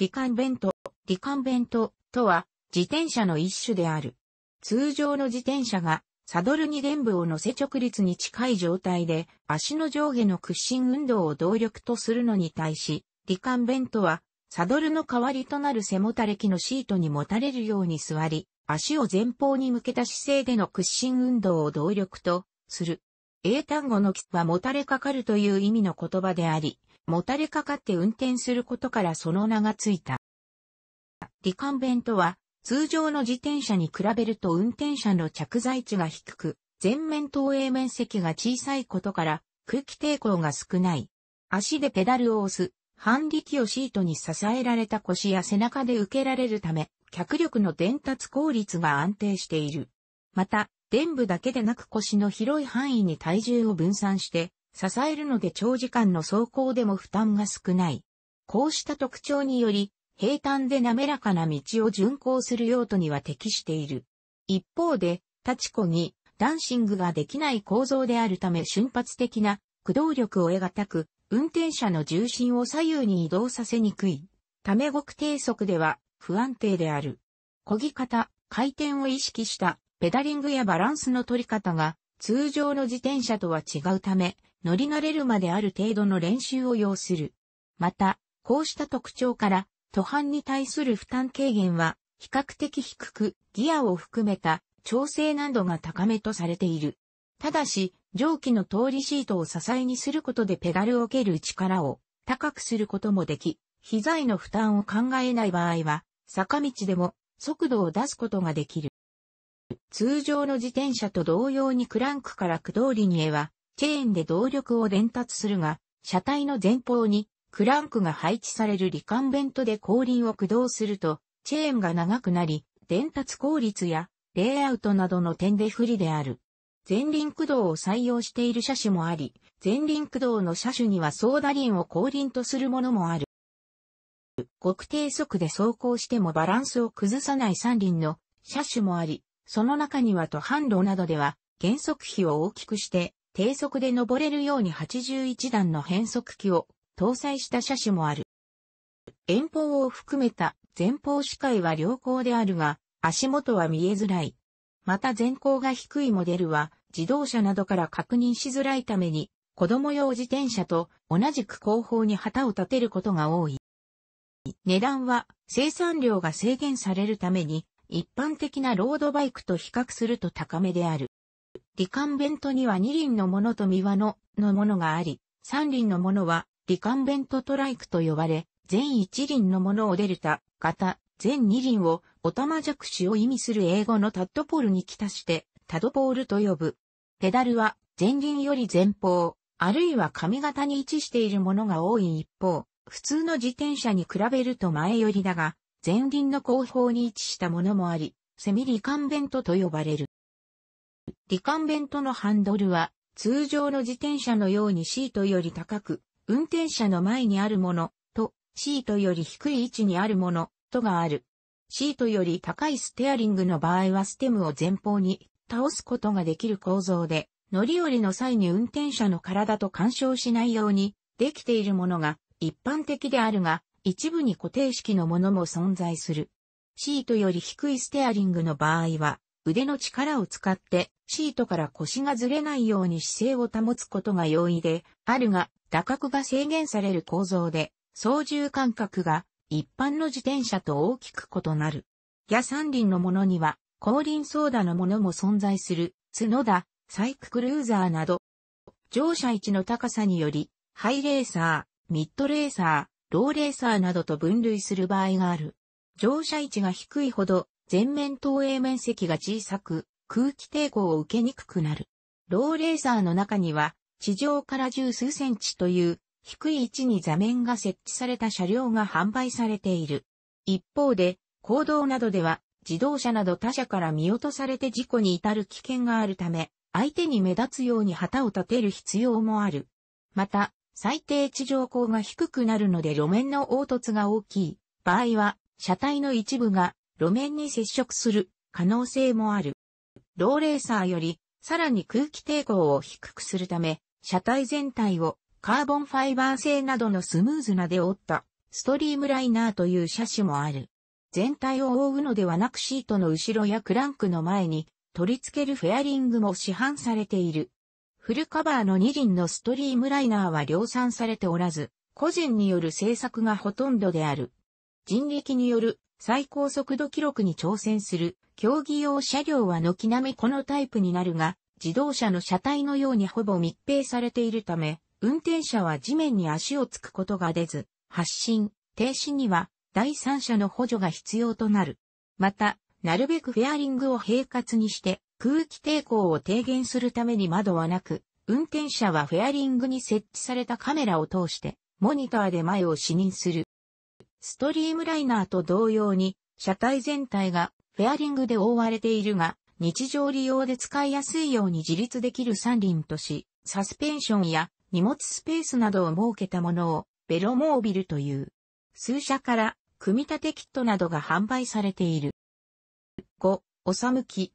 リカンベント、リカンベントとは自転車の一種である。通常の自転車がサドルに電部を乗せ直立に近い状態で足の上下の屈伸運動を動力とするのに対し、リカンベントはサドルの代わりとなる背もたれ機のシートに持たれるように座り、足を前方に向けた姿勢での屈伸運動を動力とする。英単語の木はもたれかかるという意味の言葉であり、もたれかかって運転することからその名がついた。リカンベントは、通常の自転車に比べると運転者の着座位置が低く、前面投影面積が小さいことから空気抵抗が少ない。足でペダルを押す、反力をシートに支えられた腰や背中で受けられるため、脚力の伝達効率が安定している。また、電部だけでなく腰の広い範囲に体重を分散して、支えるので長時間の走行でも負担が少ない。こうした特徴により、平坦で滑らかな道を巡行する用途には適している。一方で、立ちこぎ、ダンシングができない構造であるため瞬発的な駆動力を得難く、運転者の重心を左右に移動させにくい。ため極低速では不安定である。漕ぎ方、回転を意識したペダリングやバランスの取り方が通常の自転車とは違うため、乗り慣れるまである程度の練習を要する。また、こうした特徴から、途半に対する負担軽減は、比較的低く、ギアを含めた調整難度が高めとされている。ただし、蒸気の通りシートを支えにすることでペダルを蹴る力を高くすることもでき、膝への負担を考えない場合は、坂道でも速度を出すことができる。通常の自転車と同様にクランクから駆動輪へはチェーンで動力を伝達するが、車体の前方にクランクが配置されるリカンベントで後輪を駆動すると、チェーンが長くなり、伝達効率やレイアウトなどの点で不利である。前輪駆動を採用している車種もあり、前輪駆動の車種にはソーダ輪を後輪とするものもある。極低速で走行してもバランスを崩さない三輪の車種もあり、その中には途半路などでは減速比を大きくして低速で登れるように81段の変速機を搭載した車種もある。遠方を含めた前方視界は良好であるが、足元は見えづらい。また前高が低いモデルは自動車などから確認しづらいために子供用自転車と同じく後方に旗を立てることが多い。値段は生産量が制限されるために一般的なロードバイクと比較すると高めである。リカンベントには二輪のものと三輪の、のものがあり、三輪のものは、リカンベントトライクと呼ばれ、全一輪のものをデルタ、型、全二輪を、オタマジャクシを意味する英語のタッドポールに来たして、タドポールと呼ぶ。ペダルは、前輪より前方、あるいは髪型に位置しているものが多い一方、普通の自転車に比べると前寄りだが、前輪の後方に位置したものもあり、セミリカンベントと呼ばれる。リカンベントのハンドルは、通常の自転車のようにシートより高く、運転者の前にあるものと、シートより低い位置にあるものとがある。シートより高いステアリングの場合はステムを前方に倒すことができる構造で、乗り降りの際に運転者の体と干渉しないようにできているものが一般的であるが、一部に固定式のものも存在する。シートより低いステアリングの場合は、腕の力を使ってシートから腰がずれないように姿勢を保つことが容易で、あるが、打角が制限される構造で、操縦感覚が一般の自転車と大きく異なる。や三輪のものには、後輪操舵のものも存在する、角田、サイククルーザーなど、乗車位置の高さにより、ハイレーサー、ミッドレーサー、ローレーサーなどと分類する場合がある。乗車位置が低いほど、前面投影面積が小さく、空気抵抗を受けにくくなる。ローレーザーの中には、地上から十数センチという低い位置に座面が設置された車両が販売されている。一方で、行動などでは自動車など他社から見落とされて事故に至る危険があるため、相手に目立つように旗を立てる必要もある。また、最低地上高が低くなるので路面の凹凸が大きい場合は、車体の一部が路面に接触する可能性もある。ローレーサーより、さらに空気抵抗を低くするため、車体全体をカーボンファイバー製などのスムーズなで折ったストリームライナーという車種もある。全体を覆うのではなくシートの後ろやクランクの前に取り付けるフェアリングも市販されている。フルカバーの二輪のストリームライナーは量産されておらず、個人による製作がほとんどである。人力による最高速度記録に挑戦する競技用車両は軒並みこのタイプになるが、自動車の車体のようにほぼ密閉されているため、運転者は地面に足をつくことが出ず、発進、停止には第三者の補助が必要となる。また、なるべくフェアリングを平滑にして空気抵抗を低減するために窓はなく、運転者はフェアリングに設置されたカメラを通して、モニターで前を視認する。ストリームライナーと同様に、車体全体がフェアリングで覆われているが、日常利用で使いやすいように自立できる三輪とし、サスペンションや荷物スペースなどを設けたものをベロモービルという。数社から組み立てキットなどが販売されている。5、おさむき。